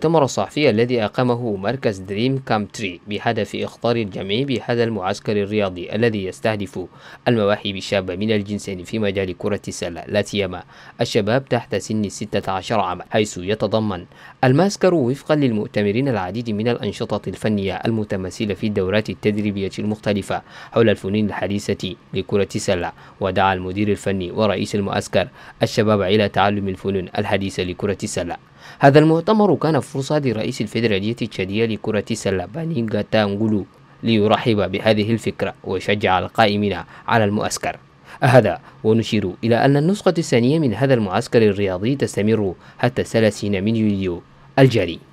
المؤتمر الصحفي الذي أقامه مركز دريم كام تري بهدف إخطار الجميع بهذا المعسكر الرياضي الذي يستهدف المواهب الشابة من الجنسين في مجال كرة السلة لا سيما الشباب تحت سن 16 عاما حيث يتضمن المعسكر وفقا للمؤتمرين العديد من الأنشطة الفنية المتمثلة في الدورات التدريبية المختلفة حول الفنون الحديثة لكرة السلة ودعا المدير الفني ورئيس المعسكر الشباب إلى تعلم الفنون الحديثة لكرة السلة هذا المؤتمر كان فرصة لرئيس الفيدرالية التشادية لكرة السلة بانينغا تانغولو ليرحب بهذه الفكرة ويشجع القائمين على المعسكر هذا ونشير إلى أن النسخة الثانية من هذا المعسكر الرياضي تستمر حتى 30 من يوليو الجاري